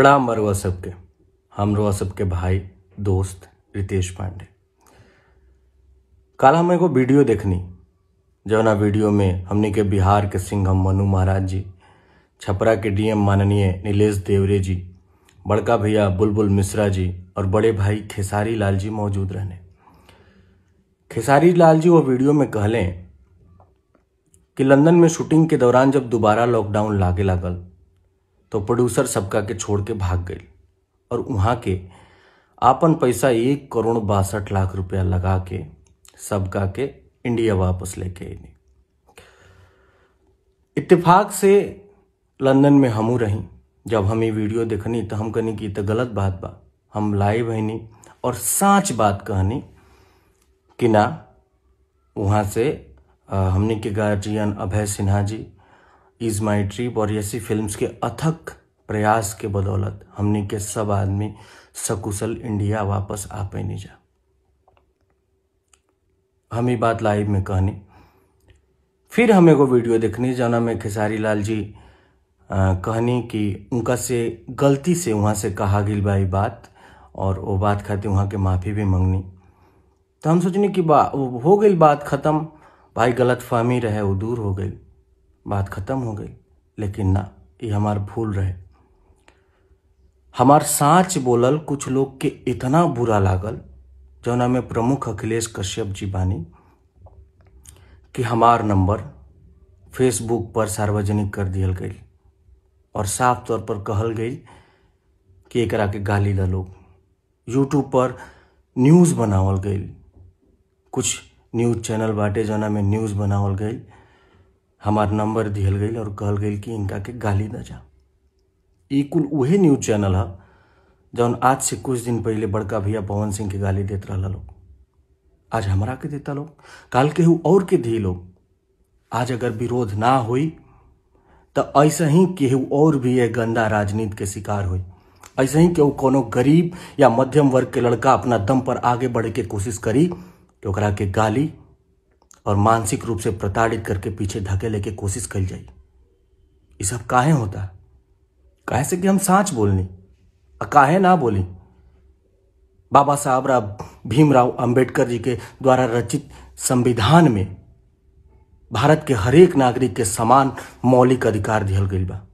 प्रणाम मरुआ सबके हम रुआ सबके भाई दोस्त रितेश पांडे कल हमें को वीडियो देखनी जो ना वीडियो में हमने के बिहार के सिंघम मनु महाराज जी छपरा के डीएम माननीय नीलेश देवरे जी बड़का भैया बुलबुल मिश्रा जी और बड़े भाई खेसारी लाल जी मौजूद रहने खेसारी लाल जी वो वीडियो में कहलें कि लंदन में शूटिंग के दौरान जब दोबारा लॉकडाउन लागे लागल तो प्रोड्यूसर सबका के छोड़ के भाग गई और वहाँ के आपन पैसा एक करोड़ बासठ लाख रुपया लगा के सबका के इंडिया वापस लेके अली इतफाक से लंदन में हमू रही जब हम ये वीडियो देखनी तो हम कहनी कि तो गलत बात बा हम लाइव हनी और साँच बात कहनी कि ना वहाँ से हमने के guardian Abhay Sinha ji is my trip और ऐसी फिल्म्स के अथक प्रयास के बदौलत हमने के सब आदमी सकुशल इंडिया वापस आ नहीं जा हम ही बात लाइव में कहनी फिर हमें को वीडियो देखनी जाना में खेसारी लाल जी कहनी कि उनका से गलती से वहाँ से कहा गिल भाई बात और वो बात खाते वहाँ के माफ़ी भी मंगनी तो हम सोचने कि बा हो गई बात ख़त्म भाई गलत फहमी रहे वो दूर हो गई बात खत्म हो गई लेकिन ना ये हमार भूल रहे हमार साँच बोलल कुछ लोग के इतना बुरा लागल जौना में प्रमुख अखिलेश कश्यप जी बानी कि हमार नंबर फेसबुक पर सार्वजनिक कर दिया गई और साफ तौर पर कहल गई कि एक के गाली द लोग यूट्यूब पर न्यूज़ बनावल गई कुछ न्यूज़ चैनल बाटे जौना में न्यूज़ बनावल गई हमार नंबर दिल गई और कहल गई कि इनका के गाली न जा कुल उहे न्यूज चैनल है जौन आज से कुछ दिन पहले बड़का भैया पवन सिंह के गाली देते रह लोग आज हमारा के देता लोग कल के हु और के दी लोग आज अगर विरोध ना हुई तो ऐसे ही केहू और भी ये गंदा राजनीति के शिकार हो ऐसे ही केहू कोनो गरीब या मध्यम वर्ग के लड़का अपना दम पर आगे बढ़े के कोशिश करी तो के गाली और मानसिक रूप से प्रताड़ित करके पीछे धकेले लेके कोशिश करी जाए ये सब काहे होता काहे से कि हम सांच बोलनी काहे ना बोली बाबा साहब राव भीमराव अंबेडकर जी के द्वारा रचित संविधान में भारत के हरेक नागरिक के समान मौलिक अधिकार दिया गई बा